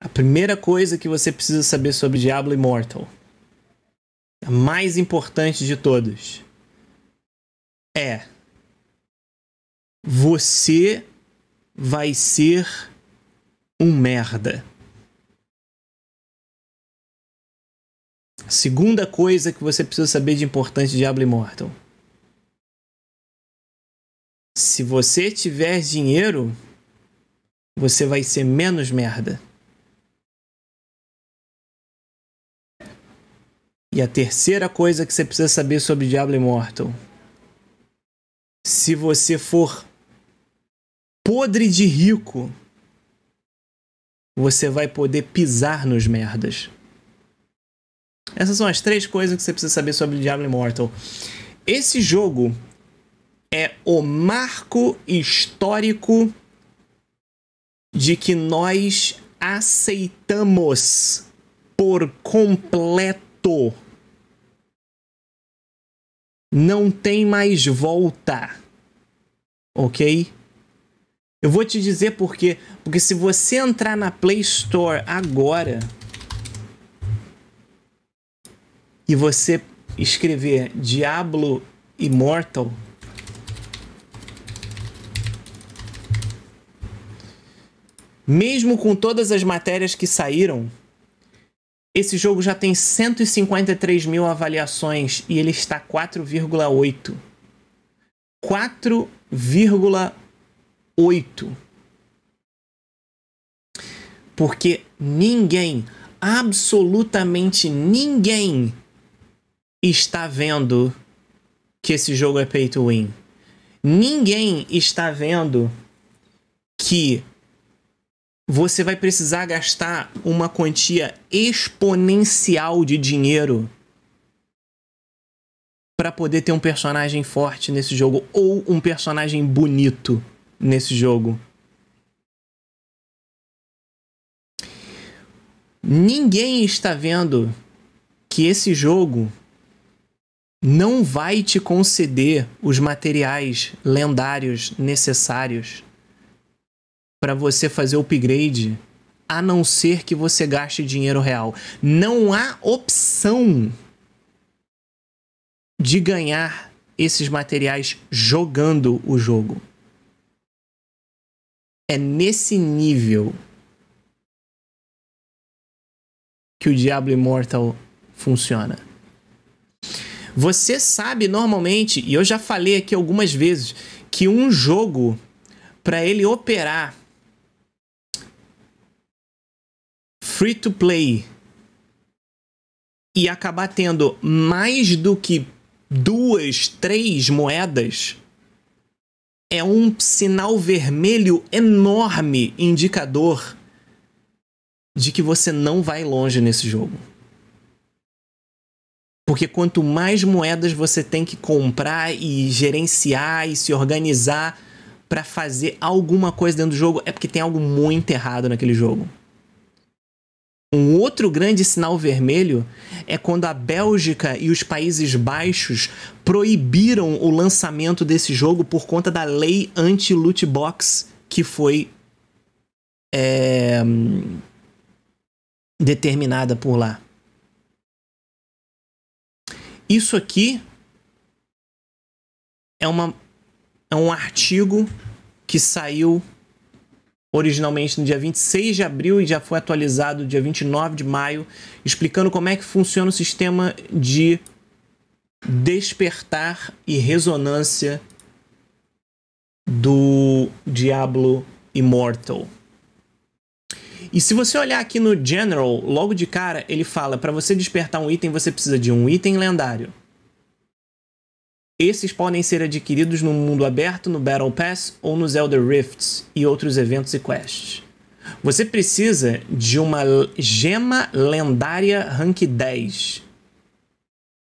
A primeira coisa que você precisa saber sobre Diablo Immortal, a mais importante de todas, é você vai ser um merda. A segunda coisa que você precisa saber de importante de Diablo Immortal. Se você tiver dinheiro, você vai ser menos merda. E a terceira coisa que você precisa saber sobre Diablo Immortal: se você for podre de rico, você vai poder pisar nos merdas. Essas são as três coisas que você precisa saber sobre Diablo Immortal. Esse jogo é o marco histórico de que nós aceitamos por completo não tem mais volta. Ok? Eu vou te dizer por quê. Porque se você entrar na Play Store agora e você escrever Diablo Immortal, mesmo com todas as matérias que saíram, esse jogo já tem 153 mil avaliações e ele está 4,8. 4,8. Porque ninguém, absolutamente ninguém, está vendo que esse jogo é pay to win. Ninguém está vendo que você vai precisar gastar uma quantia exponencial de dinheiro para poder ter um personagem forte nesse jogo ou um personagem bonito nesse jogo. Ninguém está vendo que esse jogo não vai te conceder os materiais lendários necessários para você fazer o upgrade a não ser que você gaste dinheiro real. Não há opção de ganhar esses materiais jogando o jogo. É nesse nível que o Diablo Immortal funciona. Você sabe normalmente, e eu já falei aqui algumas vezes, que um jogo para ele operar free to play e acabar tendo mais do que duas, três moedas é um sinal vermelho enorme indicador de que você não vai longe nesse jogo. Porque quanto mais moedas você tem que comprar e gerenciar e se organizar para fazer alguma coisa dentro do jogo, é porque tem algo muito errado naquele jogo. Um outro grande sinal vermelho é quando a Bélgica e os Países Baixos proibiram o lançamento desse jogo por conta da lei anti-loot box que foi é, determinada por lá. Isso aqui é, uma, é um artigo que saiu originalmente no dia 26 de abril e já foi atualizado dia 29 de maio, explicando como é que funciona o sistema de despertar e ressonância do Diablo Immortal. E se você olhar aqui no General, logo de cara, ele fala: para você despertar um item, você precisa de um item lendário, esses podem ser adquiridos no mundo aberto, no Battle Pass ou nos Elder Rifts e outros eventos e quests. Você precisa de uma gema lendária rank 10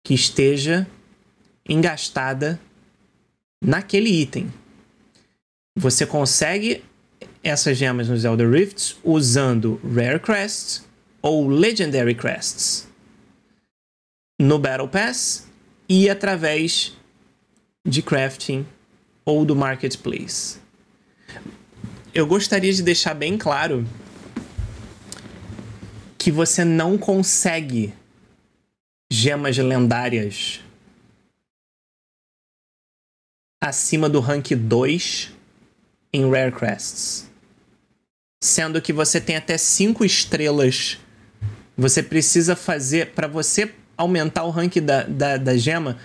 que esteja engastada naquele item. Você consegue essas gemas nos Elder Rifts usando Rare Crests ou Legendary Crests no Battle Pass e através de crafting ou do marketplace. Eu gostaria de deixar bem claro que você não consegue gemas lendárias acima do rank 2 em Rare Crests. Sendo que você tem até 5 estrelas. Você precisa fazer. Para você aumentar o rank da, da, da gema,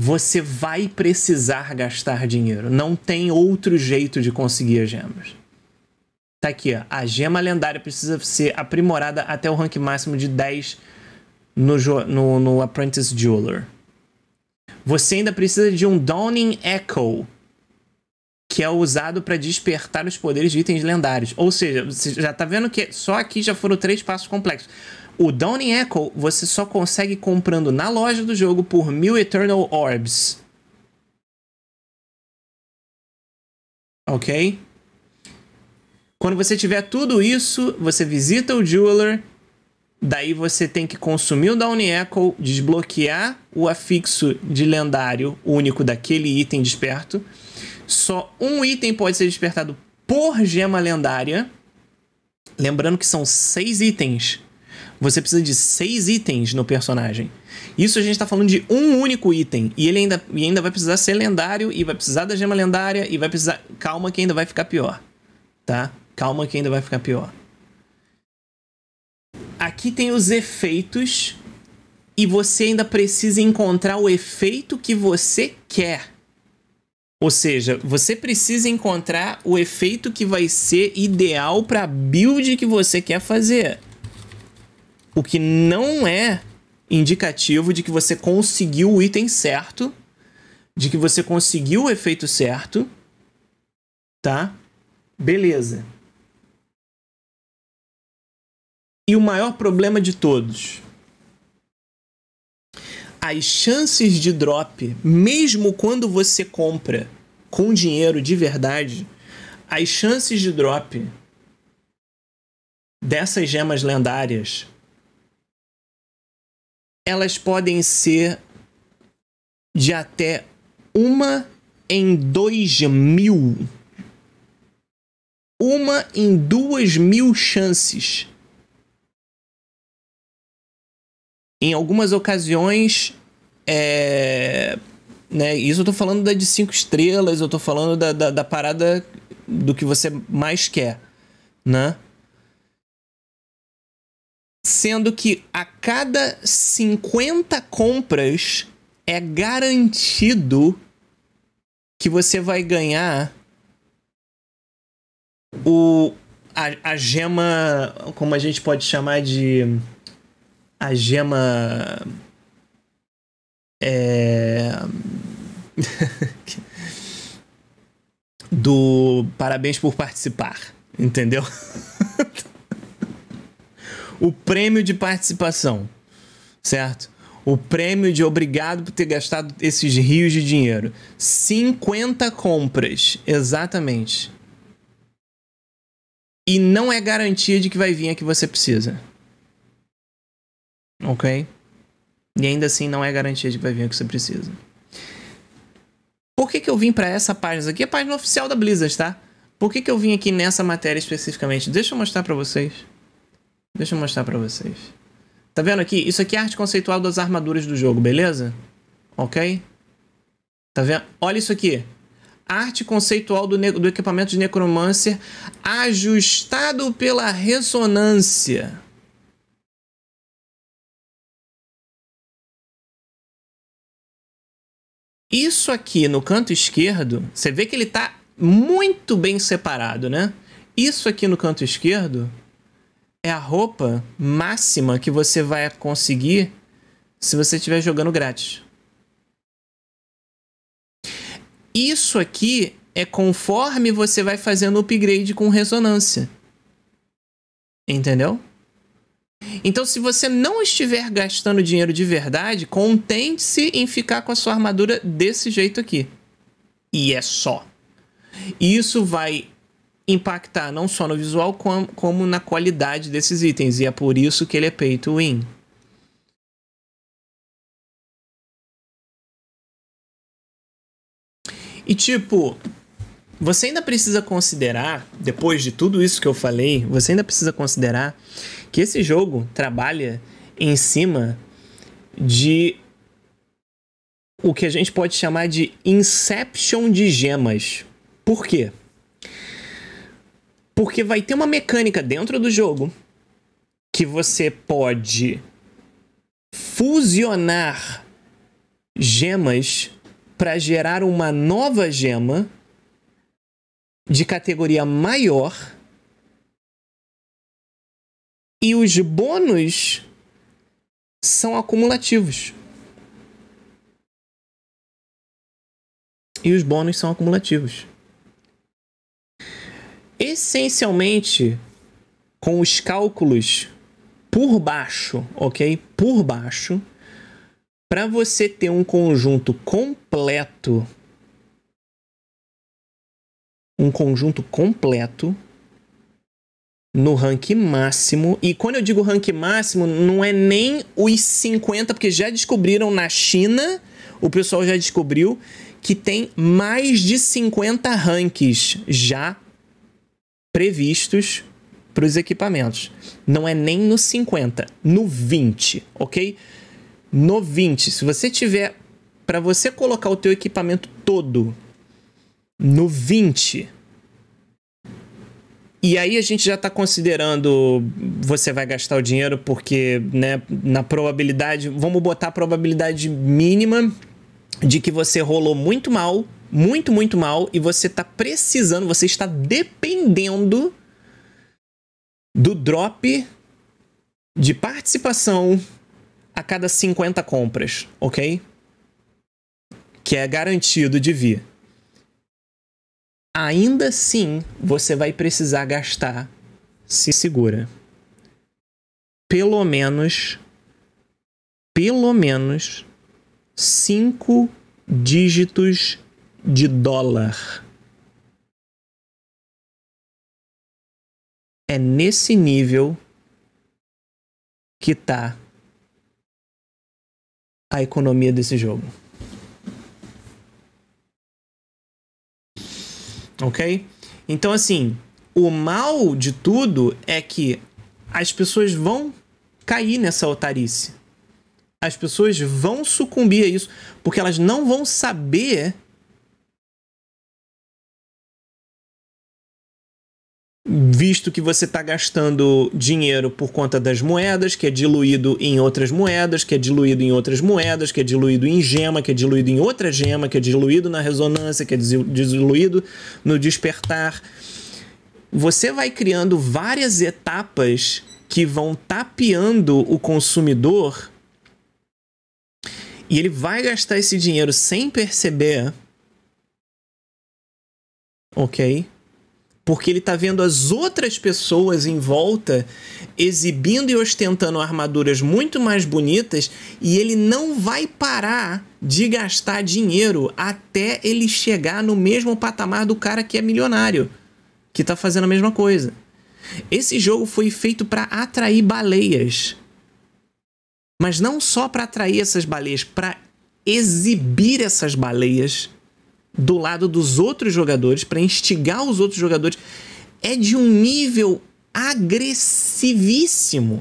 você vai precisar gastar dinheiro. Não tem outro jeito de conseguir as gemas. Tá aqui, ó. A gema lendária precisa ser aprimorada até o rank máximo de 10 no, no, no Apprentice Jeweler. Você ainda precisa de um Dawning Echo, que é usado para despertar os poderes de itens lendários. Ou seja, você já tá vendo que só aqui já foram três passos complexos. O Downing Echo você só consegue comprando na loja do jogo por mil Eternal Orbs. Ok? Quando você tiver tudo isso, você visita o Jeweler. Daí você tem que consumir o Downing Echo, desbloquear o afixo de lendário único daquele item desperto. Só um item pode ser despertado por gema lendária. Lembrando que são seis itens você precisa de seis itens no personagem. Isso a gente está falando de um único item. E ele ainda, e ainda vai precisar ser lendário, e vai precisar da gema lendária, e vai precisar. Calma que ainda vai ficar pior. Tá? Calma que ainda vai ficar pior. Aqui tem os efeitos. E você ainda precisa encontrar o efeito que você quer. Ou seja, você precisa encontrar o efeito que vai ser ideal para a build que você quer fazer. O que não é indicativo de que você conseguiu o item certo, de que você conseguiu o efeito certo, tá? Beleza. E o maior problema de todos. As chances de drop, mesmo quando você compra com dinheiro de verdade, as chances de drop dessas gemas lendárias elas podem ser de até uma em dois mil. Uma em duas mil chances. Em algumas ocasiões, é, né, isso eu tô falando da de cinco estrelas, eu tô falando da, da, da parada do que você mais quer, né? sendo que a cada 50 compras é garantido que você vai ganhar o a, a gema, como a gente pode chamar de a gema é do parabéns por participar, entendeu? o prêmio de participação, certo? O prêmio de obrigado por ter gastado esses rios de dinheiro. 50 compras, exatamente. E não é garantia de que vai vir a que você precisa. Ok? E ainda assim não é garantia de que vai vir a que você precisa. Por que, que eu vim para essa página aqui? É a página oficial da Blizzard, tá? Por que, que eu vim aqui nessa matéria especificamente? Deixa eu mostrar para vocês. Deixa eu mostrar pra vocês. Tá vendo aqui? Isso aqui é arte conceitual das armaduras do jogo, beleza? Ok? Tá vendo? Olha isso aqui. Arte conceitual do, do equipamento de Necromancer ajustado pela ressonância. Isso aqui no canto esquerdo, você vê que ele tá muito bem separado, né? Isso aqui no canto esquerdo é a roupa máxima que você vai conseguir se você estiver jogando grátis. Isso aqui é conforme você vai fazendo o upgrade com ressonância. Entendeu? Então, se você não estiver gastando dinheiro de verdade, contente-se em ficar com a sua armadura desse jeito aqui. E é só. Isso vai impactar não só no visual, com, como na qualidade desses itens. E é por isso que ele é pay to win. E tipo, você ainda precisa considerar, depois de tudo isso que eu falei, você ainda precisa considerar que esse jogo trabalha em cima de o que a gente pode chamar de inception de gemas. Por quê? Porque vai ter uma mecânica dentro do jogo que você pode fusionar gemas para gerar uma nova gema de categoria maior. E os bônus são acumulativos. E os bônus são acumulativos essencialmente com os cálculos por baixo, ok? Por baixo, para você ter um conjunto completo, um conjunto completo no rank máximo. E quando eu digo rank máximo, não é nem os 50, porque já descobriram na China, o pessoal já descobriu que tem mais de 50 ranks já previstos para os equipamentos. Não é nem no 50, no 20, ok? No 20, se você tiver para você colocar o teu equipamento todo no 20, e aí a gente já está considerando você vai gastar o dinheiro porque, né, na probabilidade, vamos botar a probabilidade mínima de que você rolou muito mal muito, muito mal e você está precisando, você está dependendo do drop de participação a cada 50 compras, ok? Que é garantido de vir. Ainda assim, você vai precisar gastar, se segura, pelo menos, pelo menos, cinco dígitos de dólar. É nesse nível que está a economia desse jogo. Ok? Então, assim, o mal de tudo é que as pessoas vão cair nessa otarice. As pessoas vão sucumbir a isso, porque elas não vão saber visto que você está gastando dinheiro por conta das moedas, que é diluído em outras moedas, que é diluído em outras moedas, que é diluído em gema, que é diluído em outra gema, que é diluído na ressonância, que é diluído no despertar. Você vai criando várias etapas que vão tapeando o consumidor e ele vai gastar esse dinheiro sem perceber. Ok? porque ele está vendo as outras pessoas em volta exibindo e ostentando armaduras muito mais bonitas e ele não vai parar de gastar dinheiro até ele chegar no mesmo patamar do cara que é milionário, que está fazendo a mesma coisa. Esse jogo foi feito para atrair baleias. Mas não só para atrair essas baleias, para exibir essas baleias do lado dos outros jogadores, para instigar os outros jogadores, é de um nível agressivíssimo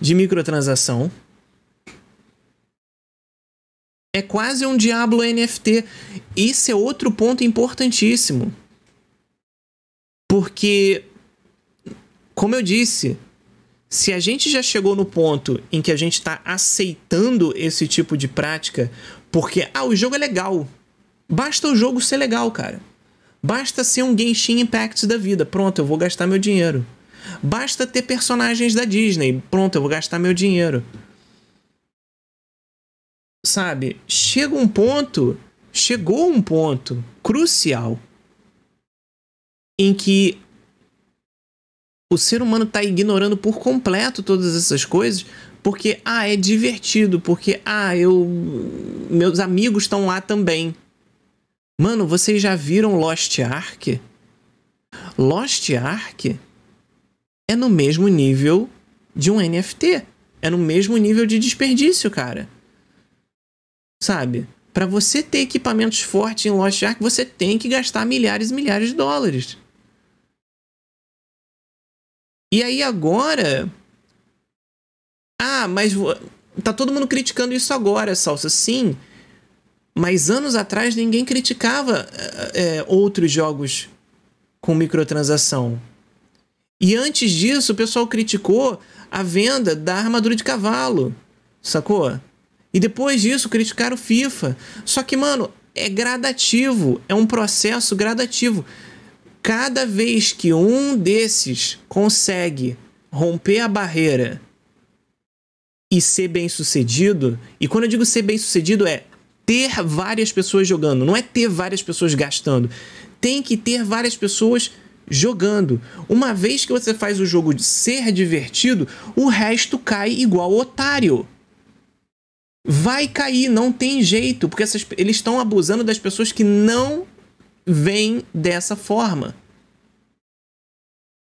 de microtransação. É quase um Diablo NFT. Isso é outro ponto importantíssimo. Porque, como eu disse, se a gente já chegou no ponto em que a gente está aceitando esse tipo de prática, porque, ah, o jogo é legal. Basta o jogo ser legal, cara. Basta ser um Genshin Impact da vida. Pronto, eu vou gastar meu dinheiro. Basta ter personagens da Disney. Pronto, eu vou gastar meu dinheiro. Sabe? Chega um ponto, chegou um ponto crucial em que o ser humano está ignorando por completo todas essas coisas porque ah é divertido porque ah eu meus amigos estão lá também mano vocês já viram Lost Ark Lost Ark é no mesmo nível de um NFT é no mesmo nível de desperdício cara sabe para você ter equipamentos fortes em Lost Ark você tem que gastar milhares e milhares de dólares e aí agora. Ah, mas tá todo mundo criticando isso agora, Salsa. Sim, mas anos atrás ninguém criticava é, outros jogos com microtransação. E antes disso, o pessoal criticou a venda da armadura de cavalo, sacou? E depois disso, criticaram o FIFA. Só que, mano, é gradativo, é um processo gradativo cada vez que um desses consegue romper a barreira e ser bem sucedido, e quando eu digo ser bem sucedido é ter várias pessoas jogando, não é ter várias pessoas gastando. Tem que ter várias pessoas jogando. Uma vez que você faz o jogo de ser divertido, o resto cai igual otário. Vai cair, não tem jeito, porque essas, eles estão abusando das pessoas que não vem dessa forma.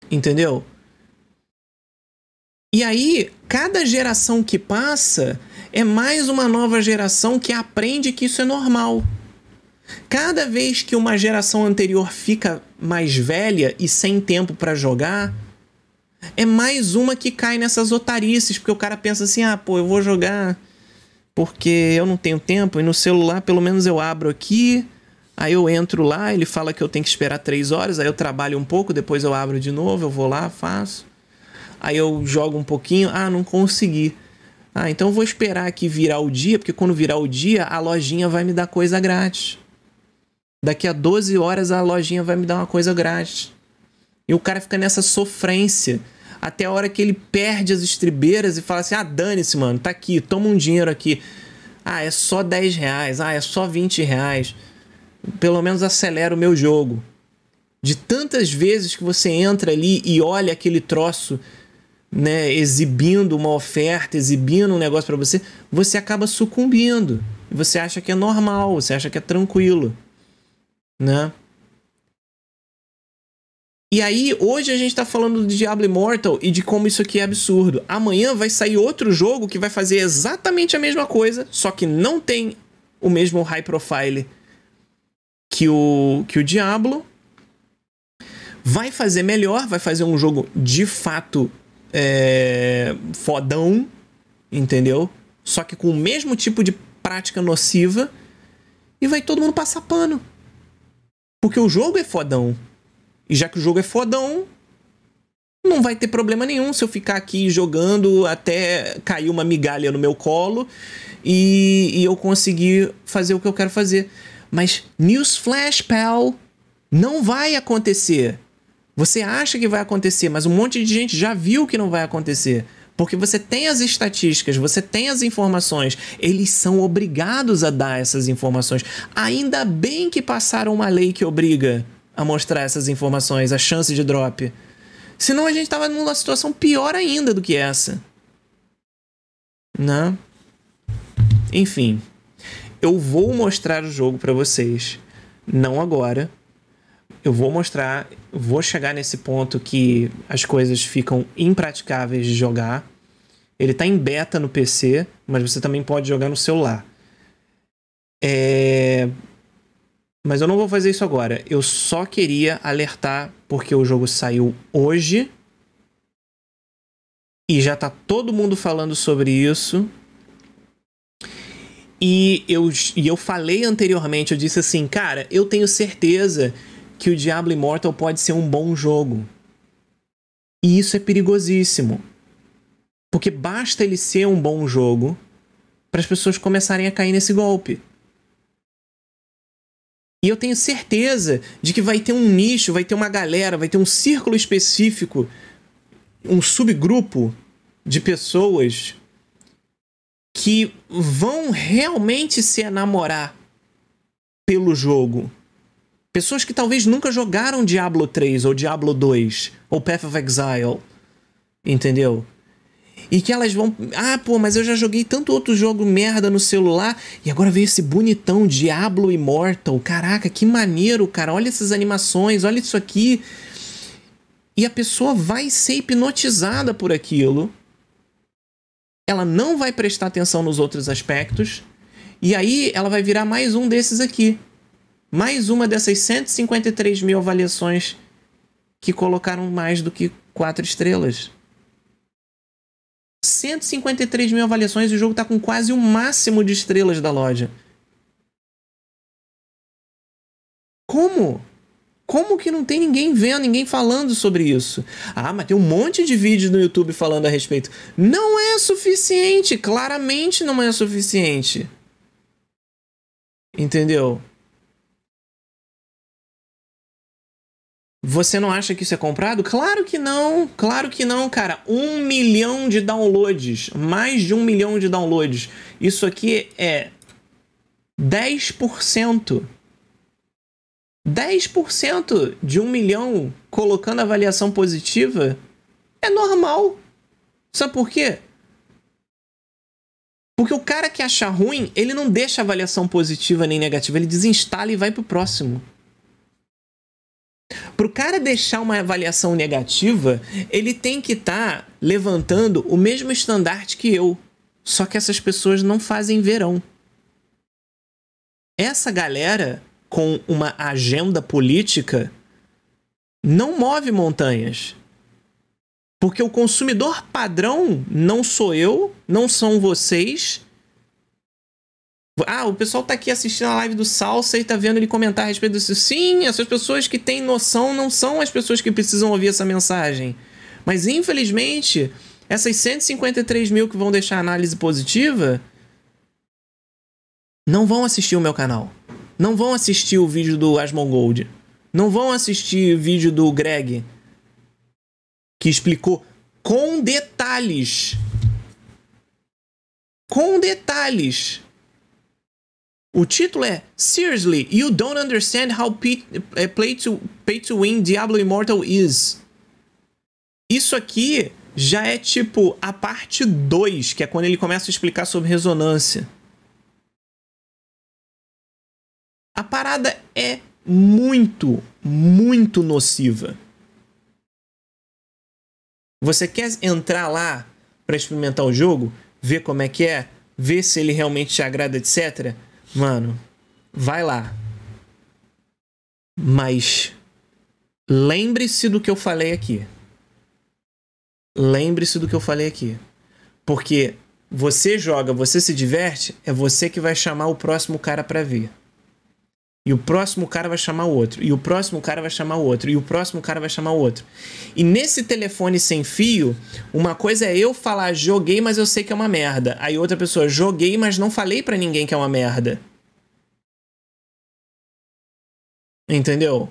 Entendeu? E aí, cada geração que passa é mais uma nova geração que aprende que isso é normal. Cada vez que uma geração anterior fica mais velha e sem tempo para jogar, é mais uma que cai nessas otarices, porque o cara pensa assim: ah, pô, eu vou jogar porque eu não tenho tempo e no celular pelo menos eu abro aqui, Aí eu entro lá, ele fala que eu tenho que esperar três horas, aí eu trabalho um pouco, depois eu abro de novo, eu vou lá, faço. Aí eu jogo um pouquinho, ah, não consegui. Ah, então vou esperar aqui virar o dia, porque quando virar o dia, a lojinha vai me dar coisa grátis. Daqui a 12 horas a lojinha vai me dar uma coisa grátis. E o cara fica nessa sofrência até a hora que ele perde as estribeiras e fala assim: ah, dane-se, mano, tá aqui, toma um dinheiro aqui. Ah, é só 10 reais, ah, é só 20 reais pelo menos acelera o meu jogo. De tantas vezes que você entra ali e olha aquele troço, né, exibindo uma oferta, exibindo um negócio para você, você acaba sucumbindo. Você acha que é normal, você acha que é tranquilo, né? E aí, hoje a gente está falando de Diablo Immortal e de como isso aqui é absurdo. Amanhã vai sair outro jogo que vai fazer exatamente a mesma coisa, só que não tem o mesmo high profile que o, que o Diablo vai fazer melhor, vai fazer um jogo de fato é, fodão, entendeu? Só que com o mesmo tipo de prática nociva e vai todo mundo passar pano. Porque o jogo é fodão. E já que o jogo é fodão, não vai ter problema nenhum se eu ficar aqui jogando até cair uma migalha no meu colo e, e eu conseguir fazer o que eu quero fazer. Mas newsflash, pal, não vai acontecer. Você acha que vai acontecer, mas um monte de gente já viu que não vai acontecer. Porque você tem as estatísticas, você tem as informações, eles são obrigados a dar essas informações. Ainda bem que passaram uma lei que obriga a mostrar essas informações, a chance de drop. Senão a gente estava numa situação pior ainda do que essa. Né? Enfim, eu vou mostrar o jogo para vocês, não agora. Eu vou mostrar, vou chegar nesse ponto que as coisas ficam impraticáveis de jogar. Ele tá em beta no PC, mas você também pode jogar no celular. É... Mas eu não vou fazer isso agora. Eu só queria alertar porque o jogo saiu hoje e já tá todo mundo falando sobre isso e eu, e eu falei anteriormente, eu disse assim, cara, eu tenho certeza que o Diablo Immortal pode ser um bom jogo. E isso é perigosíssimo. Porque basta ele ser um bom jogo para as pessoas começarem a cair nesse golpe. E eu tenho certeza de que vai ter um nicho, vai ter uma galera, vai ter um círculo específico, um subgrupo de pessoas que vão realmente se enamorar pelo jogo. Pessoas que talvez nunca jogaram Diablo 3 ou Diablo 2 ou Path of Exile, entendeu? E que elas vão, ah, pô, mas eu já joguei tanto outro jogo merda no celular e agora veio esse bonitão Diablo Immortal. Caraca, que maneiro, cara. Olha essas animações, olha isso aqui. E a pessoa vai ser hipnotizada por aquilo ela não vai prestar atenção nos outros aspectos, e aí ela vai virar mais um desses aqui. Mais uma dessas 153 mil avaliações que colocaram mais do que quatro estrelas. 153 mil avaliações e o jogo está com quase o máximo de estrelas da loja. Como? Como que não tem ninguém vendo, ninguém falando sobre isso? Ah, mas tem um monte de vídeos no YouTube falando a respeito. Não é suficiente, claramente não é suficiente. Entendeu? Você não acha que isso é comprado? Claro que não, claro que não, cara. Um milhão de downloads, mais de um milhão de downloads. Isso aqui é 10%. 10% de um milhão colocando avaliação positiva é normal. Sabe por quê? Porque o cara que acha ruim, ele não deixa avaliação positiva nem negativa, ele desinstala e vai pro próximo. Pro cara deixar uma avaliação negativa, ele tem que estar tá levantando o mesmo estandarte que eu. Só que essas pessoas não fazem verão. Essa galera com uma agenda política não move montanhas. Porque o consumidor padrão não sou eu, não são vocês. Ah, o pessoal tá aqui assistindo a live do Salsa e tá vendo ele comentar a respeito disso. Sim, essas pessoas que têm noção não são as pessoas que precisam ouvir essa mensagem. Mas infelizmente, essas 153 mil que vão deixar análise positiva não vão assistir o meu canal. Não vão assistir o vídeo do Asmongold. Não vão assistir o vídeo do Greg, que explicou com detalhes. Com detalhes. O título é Seriously, you don't understand how eh, play to, pay to win Diablo Immortal is. Isso aqui já é tipo a parte 2, que é quando ele começa a explicar sobre ressonância. A parada é muito, muito nociva. Você quer entrar lá para experimentar o jogo, ver como é que é, ver se ele realmente te agrada, etc. Mano, vai lá. Mas lembre-se do que eu falei aqui. Lembre-se do que eu falei aqui. Porque você joga, você se diverte, é você que vai chamar o próximo cara para ver. E o próximo cara vai chamar o outro. E o próximo cara vai chamar o outro. E o próximo cara vai chamar o outro. E nesse telefone sem fio, uma coisa é eu falar joguei, mas eu sei que é uma merda. Aí outra pessoa joguei, mas não falei para ninguém que é uma merda. Entendeu?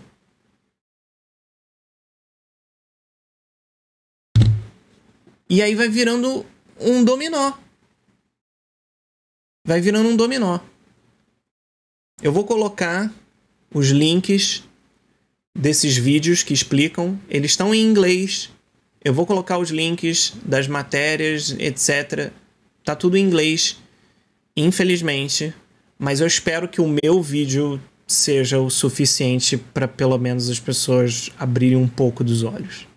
E aí vai virando um dominó. Vai virando um dominó. Eu vou colocar os links desses vídeos que explicam, eles estão em inglês. Eu vou colocar os links das matérias, etc. Tá tudo em inglês, infelizmente, mas eu espero que o meu vídeo seja o suficiente para pelo menos as pessoas abrirem um pouco dos olhos.